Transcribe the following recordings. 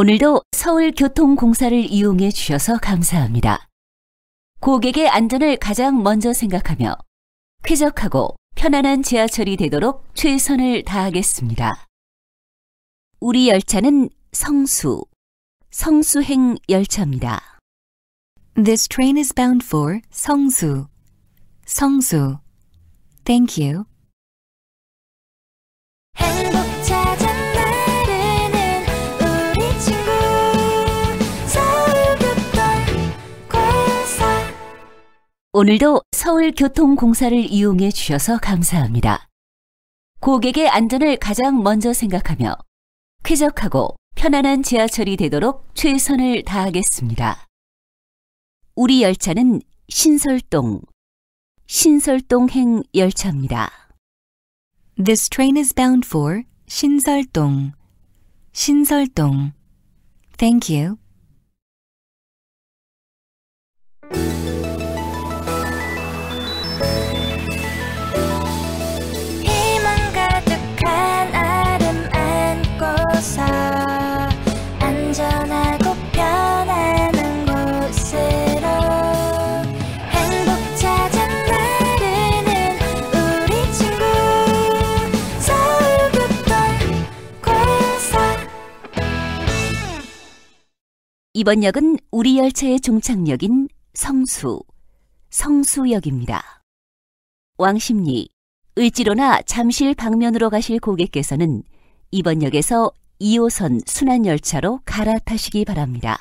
오늘도 서울교통공사를 이용해 주셔서 감사합니다. 고객의 안전을 가장 먼저 생각하며 쾌적하고 편안한 지하철이 되도록 최선을 다하겠습니다. 우리 열차는 성수, 성수행 열차입니다. This train is bound for 성수, 성수. Thank you. 오늘도 서울교통공사를 이용해 주셔서 감사합니다. 고객의 안전을 가장 먼저 생각하며 쾌적하고 편안한 지하철이 되도록 최선을 다하겠습니다. 우리 열차는 신설동, 신설동행 열차입니다. This train is bound for 신설동, 신설동. Thank you. 이번 역은 우리 열차의 종착역인 성수, 성수역입니다. 왕십리, 을지로나 잠실 방면으로 가실 고객께서는 이번 역에서 2호선 순환열차로 갈아타시기 바랍니다.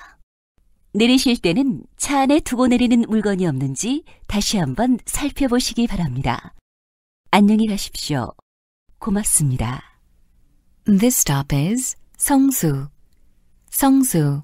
내리실 때는 차 안에 두고 내리는 물건이 없는지 다시 한번 살펴보시기 바랍니다. 안녕히 가십시오. 고맙습니다. This stop is 성수. 성수.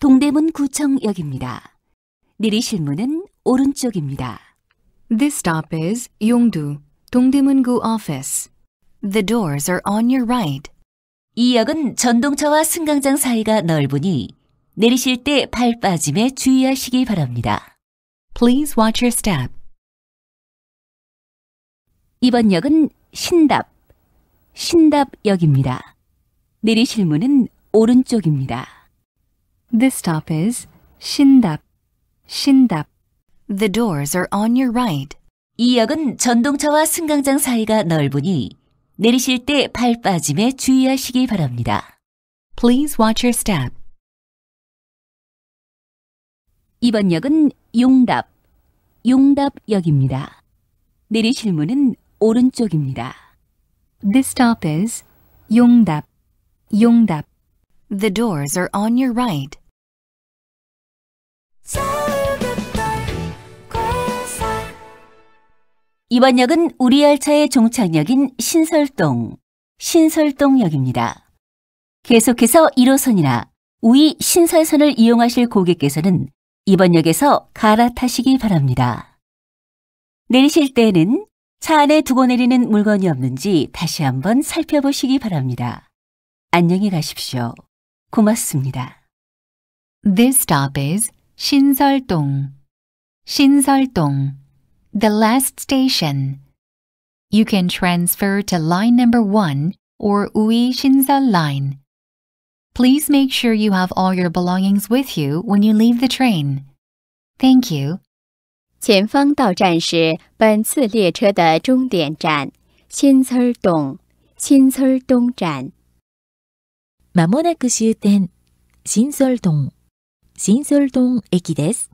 동대문 구청역입니다. 내리실 문은 오른쪽입니다. This stop is 용두, 동대문구 office. The doors are on your right. 이 역은 전동차와 승강장 사이가 넓으니 내리실 때 발 빠짐에 주의하시기 바랍니다. Please watch your step. 이번 역은 신답, 신답역입니다. 내리실 문은 오른쪽입니다. This stop is 신답, 신답. The doors are on your right. 이 역은 전동차와 승강장 사이가 넓으니 내리실 때발 빠짐에 주의하시기 바랍니다. Please watch your step. 이번 역은 용답, 용답역입니다. 내리실 문은 오른쪽입니다. This stop is 용답, 용답. The doors are on your right. 이번 역은 우리 열차의 종착역인 신설동, 신설동역입니다. 계속해서 1호선이나 우이 신설선을 이용하실 고객께서는 이번 역에서 갈아타시기 바랍니다. 내리실 때에는 차 안에 두고 내리는 물건이 없는지 다시 한번 살펴보시기 바랍니다. 안녕히 가십시오. 고맙습니다. This stop is 신설동. 신설동. the last station. You can transfer to line number 1 or Ui Shinza line. Please make sure you have all your belongings with you when you leave the train. Thank you. 前方到站是本次列车的终点站新村洞新村东站。まもなく終点新村洞新村洞駅です。